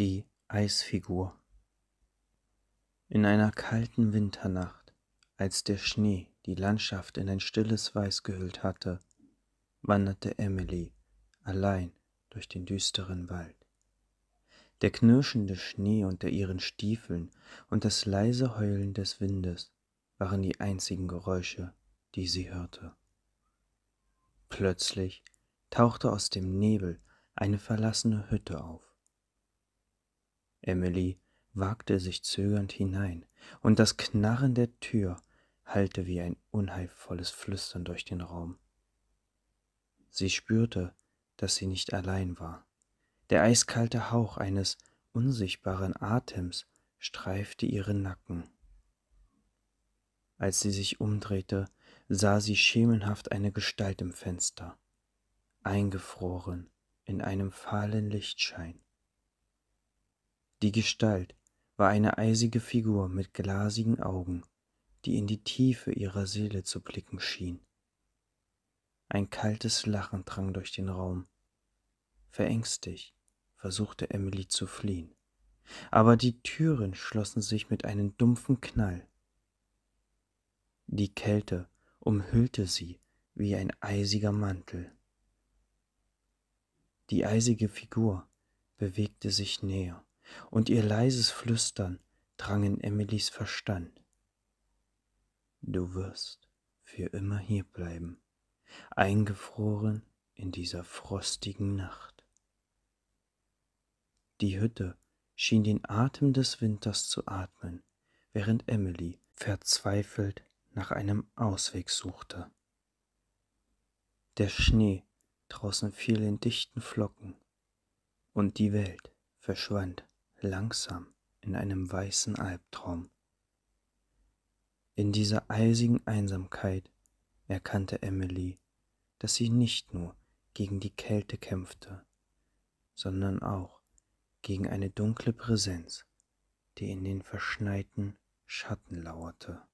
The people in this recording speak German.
die Eisfigur. In einer kalten Winternacht, als der Schnee die Landschaft in ein stilles Weiß gehüllt hatte, wanderte Emily allein durch den düsteren Wald. Der knirschende Schnee unter ihren Stiefeln und das leise Heulen des Windes waren die einzigen Geräusche, die sie hörte. Plötzlich tauchte aus dem Nebel eine verlassene Hütte auf. Emily wagte sich zögernd hinein, und das Knarren der Tür hallte wie ein unheilvolles Flüstern durch den Raum. Sie spürte, dass sie nicht allein war. Der eiskalte Hauch eines unsichtbaren Atems streifte ihren Nacken. Als sie sich umdrehte, sah sie schemenhaft eine Gestalt im Fenster, eingefroren in einem fahlen Lichtschein. Die Gestalt war eine eisige Figur mit glasigen Augen, die in die Tiefe ihrer Seele zu blicken schien. Ein kaltes Lachen drang durch den Raum. Verängstigt versuchte Emily zu fliehen, aber die Türen schlossen sich mit einem dumpfen Knall. Die Kälte umhüllte sie wie ein eisiger Mantel. Die eisige Figur bewegte sich näher und ihr leises Flüstern drang in Emilys Verstand. Du wirst für immer hier bleiben, eingefroren in dieser frostigen Nacht. Die Hütte schien den Atem des Winters zu atmen, während Emily verzweifelt nach einem Ausweg suchte. Der Schnee draußen fiel in dichten Flocken und die Welt verschwand langsam in einem weißen Albtraum. In dieser eisigen Einsamkeit erkannte Emily, dass sie nicht nur gegen die Kälte kämpfte, sondern auch gegen eine dunkle Präsenz, die in den verschneiten Schatten lauerte.